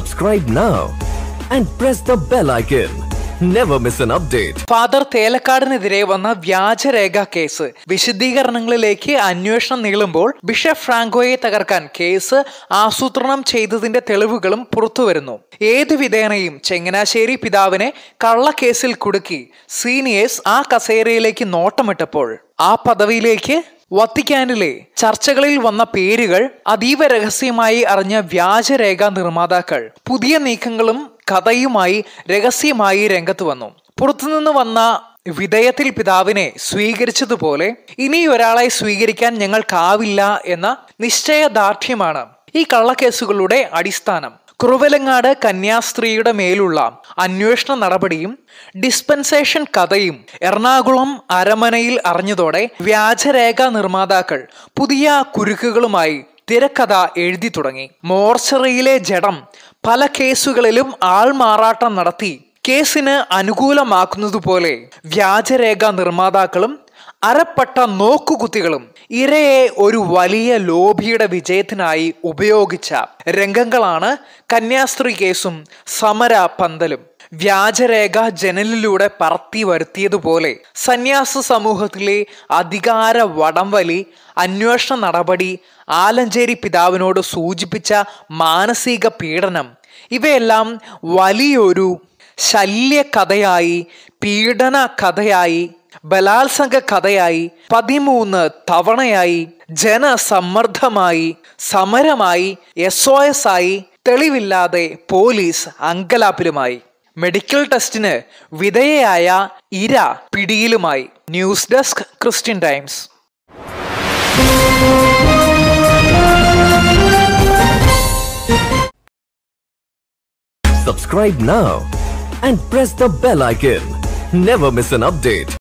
Subscribe now and press the bell icon. Never miss an update father തേലക്കാടിനെതിരെ വന്ന വ്യാജരേഖ case വിശദീകരണങ്ങളിലേക്ക് അന്വേഷണം നീളുമ്പോൾ bishop ഫ്രാങ്കോയെ തകർക്കാൻ കേസ് ആസൂത്രണം ചെയ്തതിന്റെ തെളിവുകളും പുറത്തുവരുന്നു ഏത് വിധേനയും ചെങ്ങനാശ്ശേരി പിതാവിനെ കള്ളക്കേസിൽ കുടുക്കി സീനിയേഴ്സ് ആ കസേരയിലേക്ക് നോട്ടമിട്ടപ്പോൾ ആ പദവിയിലേക്ക് വത്തിക്കാനിലെ ചർച്ചകളിൽ വന്ന പേരുകൾ അതീവ രഹസ്യമായി അറിഞ്ഞ വ്യാജരേഖ നിർമ്മാതാക്കൾ പുതിയ നീക്കങ്ങളും കഥയുമായി രഹസ്യമായി രംഗത്ത് വന്നു പുറത്തുനിന്ന് വന്ന വിധേയത്തിൽ പിതാവിനെ സ്വീകരിച്ചതുപോലെ ഇനി ഒരാളെ സ്വീകരിക്കാൻ ഞങ്ങൾക്കാവില്ല എന്ന നിശ്ചയദാർഢ്യമാണ് ഈ കള്ളക്കേസുകളുടെ അടിസ്ഥാനം കുറുവലങ്ങാട് കന്യാസ്ത്രീയുടെ മേലുള്ള അന്വേഷണ നടപടിയും ഡിസ്പെൻസേഷൻ കഥയും എറണാകുളം അരമനയിൽ അറിഞ്ഞതോടെ വ്യാജരേഖ നിർമ്മാതാക്കൾ പുതിയ കുരുക്കുകളുമായി തിരക്കഥ എഴുതി തുടങ്ങി മോർച്ചറിയിലെ ജഡം പല കേസുകളിലും ആൾമാറാട്ടം നടത്തി കേസിന് അനുകൂലമാക്കുന്നതുപോലെ വ്യാജരേഖ നിർമ്മാതാക്കളും അരപ്പട്ട നോക്കുകുത്തികളും ഇരയെ ഒരു വലിയ ലോഭിയുടെ വിജയത്തിനായി ഉപയോഗിച്ച രംഗങ്ങളാണ് കന്യാസ്ത്രീ കേസും സമര പന്തലും വ്യാജരേഖ ജനലിലൂടെ പറത്തി വരുത്തിയതുപോലെ സന്യാസ സമൂഹത്തിലെ അധികാര വടംവലി അന്വേഷണ നടപടി ആലഞ്ചേരി പിതാവിനോട് സൂചിപ്പിച്ച മാനസിക പീഡനം ഇവയെല്ലാം വലിയൊരു ശല്യകഥയായി പീഡന കഥയായി ബലാത്സംഗ കഥയായി പതിമൂന്ന് തവണയായി ജനസമ്മർദ്ദമായി സമരമായി എസ് ഒ എസ് ആയി തെളിവില്ലാതെ പോലീസ് അങ്കലാപ്പിലുമായി മെഡിക്കൽ ടെസ്റ്റിന് വിധേയയായ ഇര പിടിയിലുമായി news desk Christian Times subscribe now and press the bell icon never miss an update